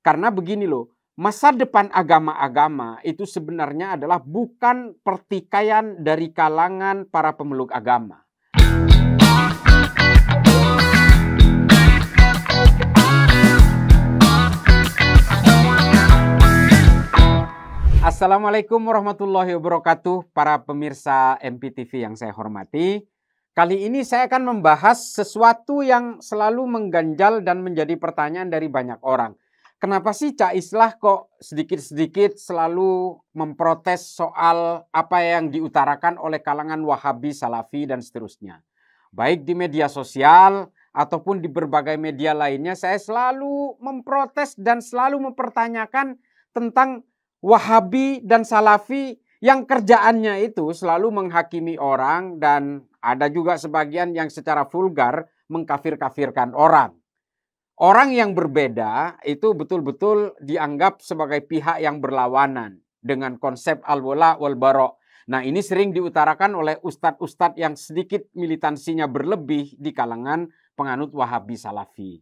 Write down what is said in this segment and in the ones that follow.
Karena begini loh, masa depan agama-agama itu sebenarnya adalah bukan pertikaian dari kalangan para pemeluk agama. Assalamualaikum warahmatullahi wabarakatuh para pemirsa MPTV yang saya hormati. Kali ini saya akan membahas sesuatu yang selalu mengganjal dan menjadi pertanyaan dari banyak orang kenapa sih Cak Islah kok sedikit-sedikit selalu memprotes soal apa yang diutarakan oleh kalangan Wahabi, Salafi, dan seterusnya. Baik di media sosial ataupun di berbagai media lainnya, saya selalu memprotes dan selalu mempertanyakan tentang Wahabi dan Salafi yang kerjaannya itu selalu menghakimi orang dan ada juga sebagian yang secara vulgar mengkafir-kafirkan orang. Orang yang berbeda itu betul-betul dianggap sebagai pihak yang berlawanan dengan konsep al-wala wal barok. Nah, ini sering diutarakan oleh ustadz-ustadz yang sedikit militansinya berlebih di kalangan penganut Wahabi Salafi.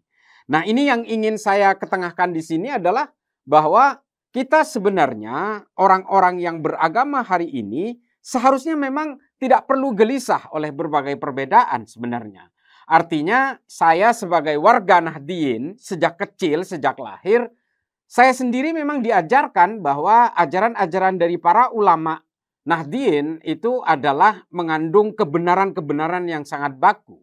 Nah, ini yang ingin saya ketengahkan di sini adalah bahwa kita sebenarnya orang-orang yang beragama hari ini seharusnya memang tidak perlu gelisah oleh berbagai perbedaan sebenarnya. Artinya saya sebagai warga nahdien sejak kecil, sejak lahir, saya sendiri memang diajarkan bahwa ajaran-ajaran dari para ulama nahdien itu adalah mengandung kebenaran-kebenaran yang sangat baku.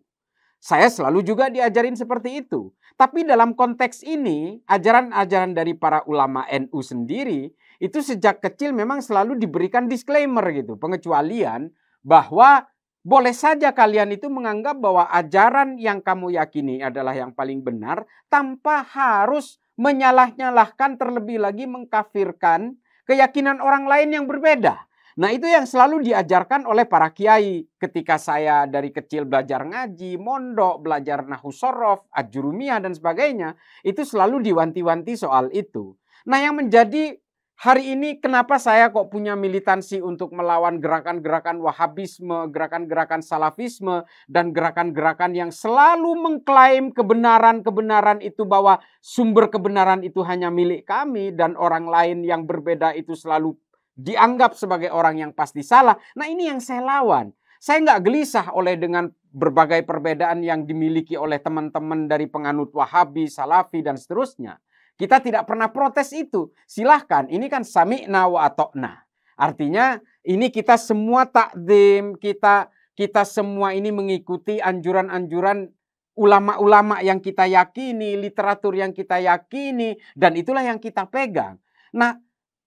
Saya selalu juga diajarin seperti itu. Tapi dalam konteks ini, ajaran-ajaran dari para ulama NU sendiri itu sejak kecil memang selalu diberikan disclaimer gitu, pengecualian bahwa boleh saja kalian itu menganggap bahwa ajaran yang kamu yakini adalah yang paling benar tanpa harus menyalah-nyalahkan terlebih lagi mengkafirkan keyakinan orang lain yang berbeda. Nah itu yang selalu diajarkan oleh para kiai ketika saya dari kecil belajar ngaji, mondok, belajar nahusorof, ajurumia dan sebagainya. Itu selalu diwanti-wanti soal itu. Nah yang menjadi Hari ini kenapa saya kok punya militansi untuk melawan gerakan-gerakan wahabisme, gerakan-gerakan salafisme, dan gerakan-gerakan yang selalu mengklaim kebenaran-kebenaran itu bahwa sumber kebenaran itu hanya milik kami dan orang lain yang berbeda itu selalu dianggap sebagai orang yang pasti salah. Nah ini yang saya lawan. Saya nggak gelisah oleh dengan berbagai perbedaan yang dimiliki oleh teman-teman dari penganut wahabi, salafi, dan seterusnya. Kita tidak pernah protes itu. Silahkan, ini kan sami'na atau atokna. Artinya ini kita semua takdim, kita kita semua ini mengikuti anjuran-anjuran ulama-ulama yang kita yakini, literatur yang kita yakini, dan itulah yang kita pegang. Nah,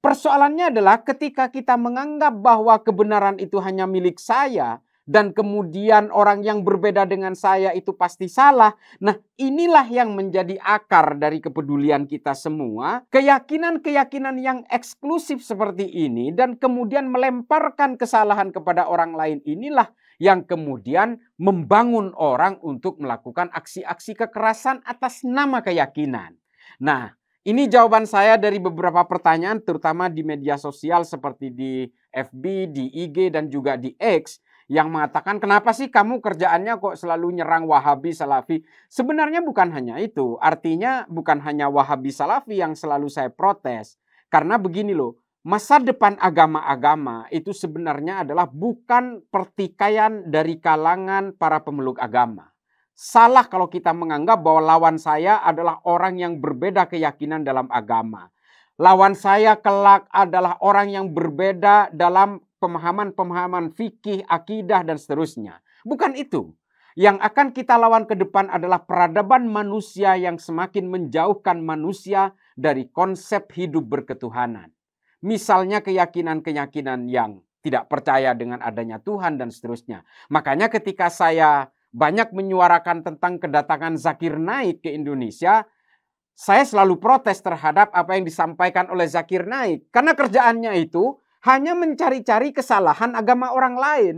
persoalannya adalah ketika kita menganggap bahwa kebenaran itu hanya milik saya, dan kemudian orang yang berbeda dengan saya itu pasti salah. Nah, inilah yang menjadi akar dari kepedulian kita semua. Keyakinan-keyakinan yang eksklusif seperti ini dan kemudian melemparkan kesalahan kepada orang lain inilah yang kemudian membangun orang untuk melakukan aksi-aksi kekerasan atas nama keyakinan. Nah, ini jawaban saya dari beberapa pertanyaan terutama di media sosial seperti di FB, di IG dan juga di X yang mengatakan kenapa sih kamu kerjaannya kok selalu nyerang Wahabi Salafi. Sebenarnya bukan hanya itu. Artinya bukan hanya Wahabi Salafi yang selalu saya protes. Karena begini loh, masa depan agama-agama itu sebenarnya adalah bukan pertikaian dari kalangan para pemeluk agama. Salah kalau kita menganggap bahwa lawan saya adalah orang yang berbeda keyakinan dalam agama. Lawan saya kelak adalah orang yang berbeda dalam pemahaman-pemahaman fikih, akidah, dan seterusnya. Bukan itu. Yang akan kita lawan ke depan adalah peradaban manusia yang semakin menjauhkan manusia dari konsep hidup berketuhanan. Misalnya keyakinan-keyakinan yang tidak percaya dengan adanya Tuhan dan seterusnya. Makanya ketika saya banyak menyuarakan tentang kedatangan Zakir Naik ke Indonesia, saya selalu protes terhadap apa yang disampaikan oleh Zakir Naik. Karena kerjaannya itu hanya mencari-cari kesalahan agama orang lain.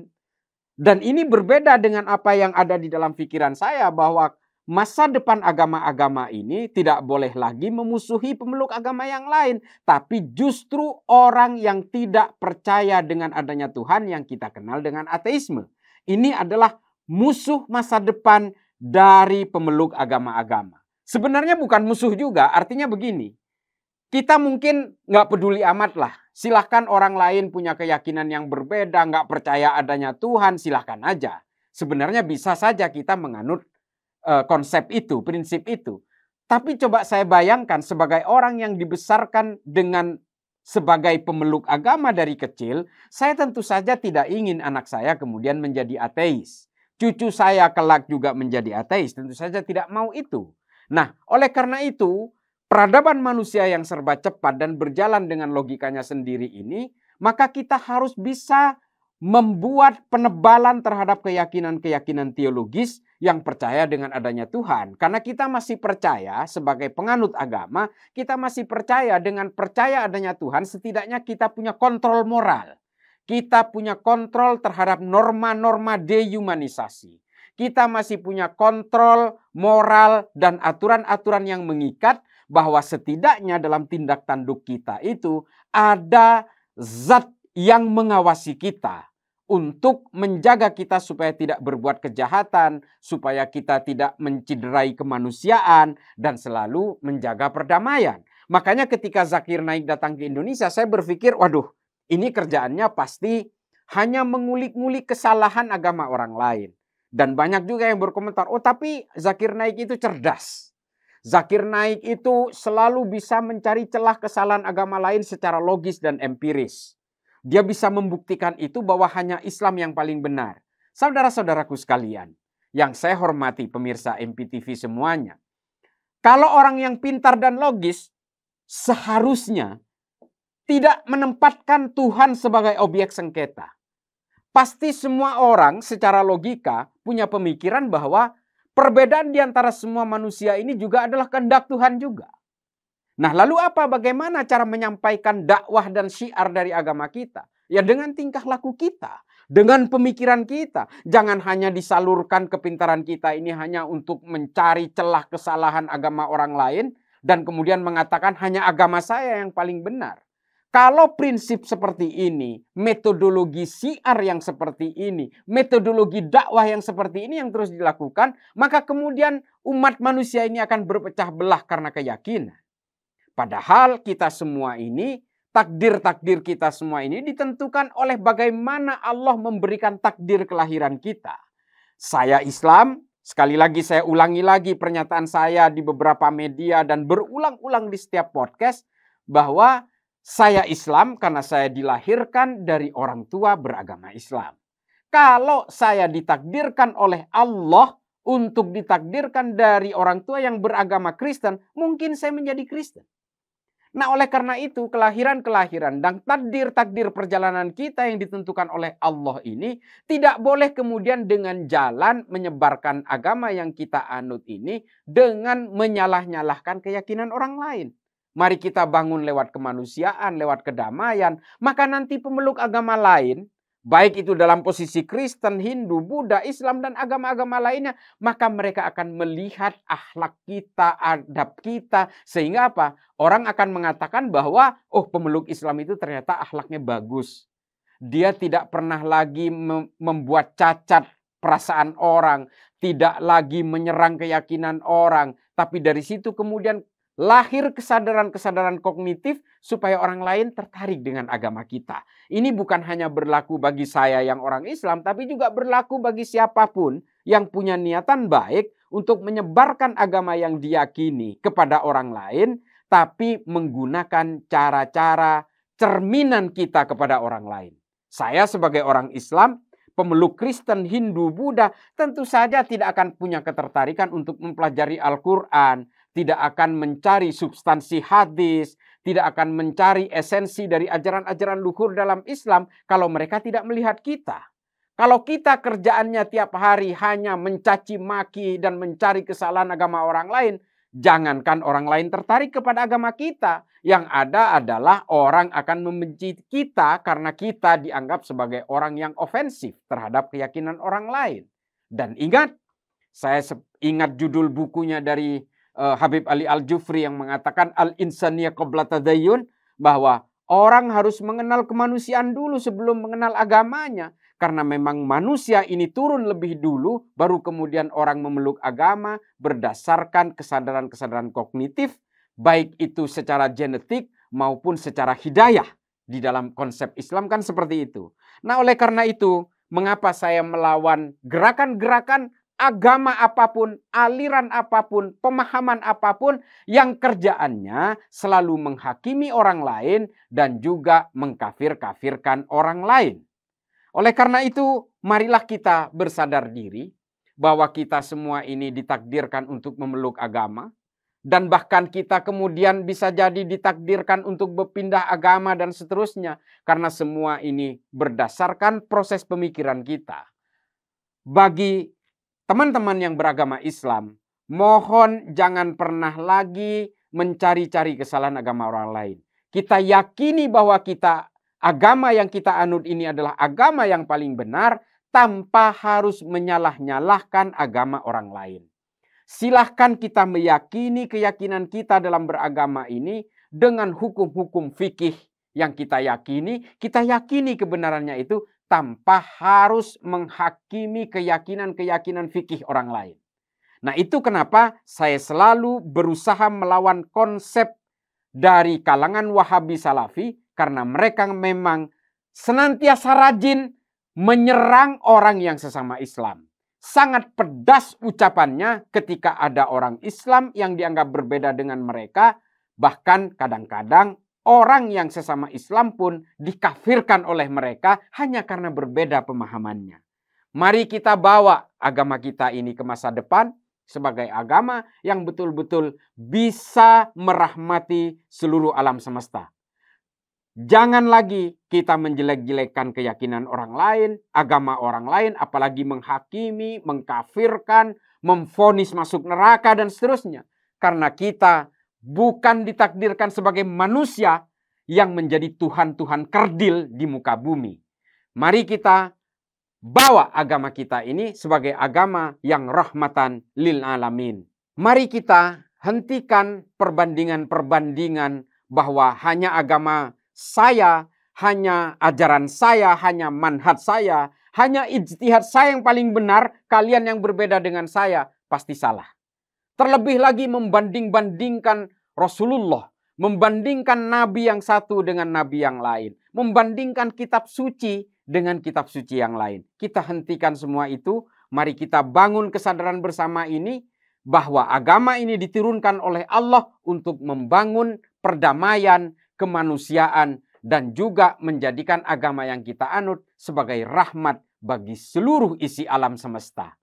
Dan ini berbeda dengan apa yang ada di dalam pikiran saya bahwa masa depan agama-agama ini tidak boleh lagi memusuhi pemeluk agama yang lain, tapi justru orang yang tidak percaya dengan adanya Tuhan yang kita kenal dengan ateisme. Ini adalah musuh masa depan dari pemeluk agama-agama. Sebenarnya bukan musuh juga, artinya begini. Kita mungkin nggak peduli amat lah Silahkan orang lain punya keyakinan yang berbeda, nggak percaya adanya Tuhan, silahkan aja. Sebenarnya bisa saja kita menganut e, konsep itu, prinsip itu. Tapi coba saya bayangkan sebagai orang yang dibesarkan dengan sebagai pemeluk agama dari kecil, saya tentu saja tidak ingin anak saya kemudian menjadi ateis. Cucu saya kelak juga menjadi ateis, tentu saja tidak mau itu. Nah, oleh karena itu, peradaban manusia yang serba cepat dan berjalan dengan logikanya sendiri ini, maka kita harus bisa membuat penebalan terhadap keyakinan-keyakinan teologis yang percaya dengan adanya Tuhan. Karena kita masih percaya sebagai penganut agama, kita masih percaya dengan percaya adanya Tuhan setidaknya kita punya kontrol moral. Kita punya kontrol terhadap norma-norma dehumanisasi. Kita masih punya kontrol moral dan aturan-aturan yang mengikat bahwa setidaknya dalam tindak tanduk kita itu ada zat yang mengawasi kita untuk menjaga kita supaya tidak berbuat kejahatan, supaya kita tidak menciderai kemanusiaan, dan selalu menjaga perdamaian. Makanya ketika Zakir Naik datang ke Indonesia, saya berpikir, waduh, ini kerjaannya pasti hanya mengulik-ngulik kesalahan agama orang lain. Dan banyak juga yang berkomentar, oh tapi Zakir Naik itu cerdas. Zakir Naik itu selalu bisa mencari celah kesalahan agama lain secara logis dan empiris. Dia bisa membuktikan itu bahwa hanya Islam yang paling benar. Saudara-saudaraku sekalian, yang saya hormati pemirsa MPTV semuanya. Kalau orang yang pintar dan logis, seharusnya tidak menempatkan Tuhan sebagai objek sengketa. Pasti semua orang secara logika punya pemikiran bahwa Perbedaan di antara semua manusia ini juga adalah kehendak Tuhan juga. Nah, lalu apa bagaimana cara menyampaikan dakwah dan syiar dari agama kita? Ya dengan tingkah laku kita, dengan pemikiran kita. Jangan hanya disalurkan kepintaran kita ini hanya untuk mencari celah kesalahan agama orang lain dan kemudian mengatakan hanya agama saya yang paling benar. Kalau prinsip seperti ini, metodologi siar yang seperti ini, metodologi dakwah yang seperti ini yang terus dilakukan, maka kemudian umat manusia ini akan berpecah belah karena keyakinan. Padahal kita semua ini, takdir-takdir kita semua ini ditentukan oleh bagaimana Allah memberikan takdir kelahiran kita. Saya Islam, sekali lagi saya ulangi lagi pernyataan saya di beberapa media dan berulang-ulang di setiap podcast bahwa saya Islam karena saya dilahirkan dari orang tua beragama Islam. Kalau saya ditakdirkan oleh Allah untuk ditakdirkan dari orang tua yang beragama Kristen, mungkin saya menjadi Kristen. Nah, oleh karena itu, kelahiran-kelahiran dan takdir-takdir perjalanan kita yang ditentukan oleh Allah ini tidak boleh kemudian dengan jalan menyebarkan agama yang kita anut ini dengan menyalah-nyalahkan keyakinan orang lain. Mari kita bangun lewat kemanusiaan, lewat kedamaian. Maka nanti pemeluk agama lain, baik itu dalam posisi Kristen, Hindu, Buddha, Islam, dan agama-agama lainnya, maka mereka akan melihat akhlak kita, adab kita. Sehingga apa? Orang akan mengatakan bahwa, oh pemeluk Islam itu ternyata akhlaknya bagus. Dia tidak pernah lagi membuat cacat perasaan orang, tidak lagi menyerang keyakinan orang, tapi dari situ kemudian lahir kesadaran-kesadaran kognitif supaya orang lain tertarik dengan agama kita. Ini bukan hanya berlaku bagi saya yang orang Islam, tapi juga berlaku bagi siapapun yang punya niatan baik untuk menyebarkan agama yang diyakini kepada orang lain, tapi menggunakan cara-cara cerminan kita kepada orang lain. Saya sebagai orang Islam pemeluk Kristen, Hindu, Buddha tentu saja tidak akan punya ketertarikan untuk mempelajari Al-Quran tidak akan mencari substansi hadis, tidak akan mencari esensi dari ajaran-ajaran luhur dalam Islam kalau mereka tidak melihat kita. Kalau kita kerjaannya tiap hari hanya mencaci maki dan mencari kesalahan agama orang lain, jangankan orang lain tertarik kepada agama kita, yang ada adalah orang akan membenci kita karena kita dianggap sebagai orang yang ofensif terhadap keyakinan orang lain. Dan ingat, saya ingat judul bukunya dari uh, Habib Ali Al-Jufri yang mengatakan al insania qabla tadayyun bahwa orang harus mengenal kemanusiaan dulu sebelum mengenal agamanya karena memang manusia ini turun lebih dulu baru kemudian orang memeluk agama berdasarkan kesadaran-kesadaran kognitif baik itu secara genetik maupun secara hidayah di dalam konsep Islam kan seperti itu. Nah, oleh karena itu mengapa saya melawan gerakan-gerakan agama apapun, aliran apapun, pemahaman apapun yang kerjaannya selalu menghakimi orang lain dan juga mengkafir-kafirkan orang lain. Oleh karena itu, marilah kita bersadar diri bahwa kita semua ini ditakdirkan untuk memeluk agama dan bahkan kita kemudian bisa jadi ditakdirkan untuk berpindah agama dan seterusnya karena semua ini berdasarkan proses pemikiran kita. Bagi teman-teman yang beragama Islam, mohon jangan pernah lagi mencari-cari kesalahan agama orang lain. Kita yakini bahwa kita agama yang kita anut ini adalah agama yang paling benar tanpa harus menyalah-nyalahkan agama orang lain. Silahkan kita meyakini keyakinan kita dalam beragama ini dengan hukum-hukum fikih yang kita yakini, kita yakini kebenarannya itu tanpa harus menghakimi keyakinan-keyakinan fikih orang lain. Nah, itu kenapa saya selalu berusaha melawan konsep dari kalangan Wahabi Salafi karena mereka memang senantiasa rajin menyerang orang yang sesama Islam. Sangat pedas ucapannya ketika ada orang Islam yang dianggap berbeda dengan mereka, bahkan kadang-kadang orang yang sesama Islam pun dikafirkan oleh mereka hanya karena berbeda pemahamannya. Mari kita bawa agama kita ini ke masa depan sebagai agama yang betul-betul bisa merahmati seluruh alam semesta. Jangan lagi kita menjelek jelekkan keyakinan orang lain, agama orang lain, apalagi menghakimi, mengkafirkan, memfonis masuk neraka, dan seterusnya. Karena kita bukan ditakdirkan sebagai manusia yang menjadi Tuhan-Tuhan kerdil di muka bumi. Mari kita bawa agama kita ini sebagai agama yang rahmatan lil alamin. Mari kita hentikan perbandingan-perbandingan bahwa hanya agama saya, hanya ajaran saya, hanya manhat saya, hanya ijtihad saya yang paling benar, kalian yang berbeda dengan saya pasti salah. Terlebih lagi membanding-bandingkan Rasulullah, membandingkan nabi yang satu dengan nabi yang lain, membandingkan kitab suci dengan kitab suci yang lain. Kita hentikan semua itu, mari kita bangun kesadaran bersama ini bahwa agama ini diturunkan oleh Allah untuk membangun perdamaian, kemanusiaan dan juga menjadikan agama yang kita anut sebagai rahmat bagi seluruh isi alam semesta.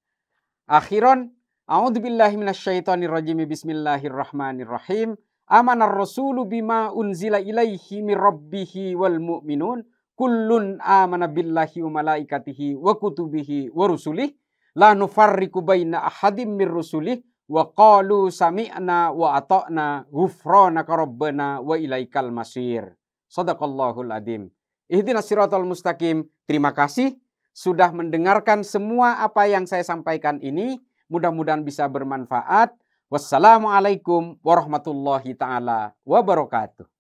Akhiron A'udzubillahiminasyaitonirrojim. Bismillahirrahmanirrahim. Amanar rasulu bima unzila ilaihi min rabbihi wal mu'minun. Kullun amana billahi wa malaikatihi wa kutubihi wa rusulih. La nufarriku baina ahadim min rusulih. Wa qalu sami'na wa ata'na hufranaka rabbana wa ilaikal masir. Sadaqallahul adim. Ihdina siratal mustaqim. Terima kasih sudah mendengarkan semua apa yang saya sampaikan ini. Mudah-mudahan bisa bermanfaat. Wassalamualaikum warahmatullahi taala wabarakatuh.